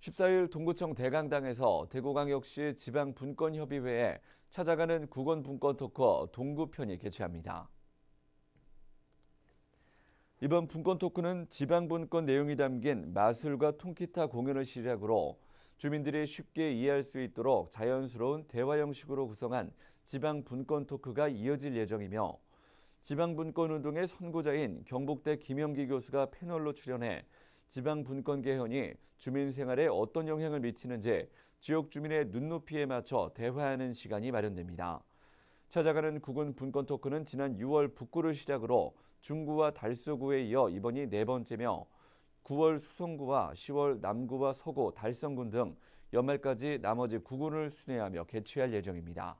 14일 동구청 대강당에서 대구광역시 지방분권협의회에 찾아가는 국원분권 토크 동구편이 개최합니다. 이번 분권 토크는 지방분권 내용이 담긴 마술과 통기타 공연을 시작으로 주민들이 쉽게 이해할 수 있도록 자연스러운 대화 형식으로 구성한 지방분권 토크가 이어질 예정이며 지방분권 운동의 선고자인 경북대 김영기 교수가 패널로 출연해 지방 분권 개헌이 주민 생활에 어떤 영향을 미치는지 지역 주민의 눈높이에 맞춰 대화하는 시간이 마련됩니다. 찾아가는 국군 분권 토크는 지난 6월 북구를 시작으로 중구와 달서구에 이어 이번이 네 번째며 9월 수성구와 10월 남구와 서구, 달성군 등 연말까지 나머지 9군을 순회하며 개최할 예정입니다.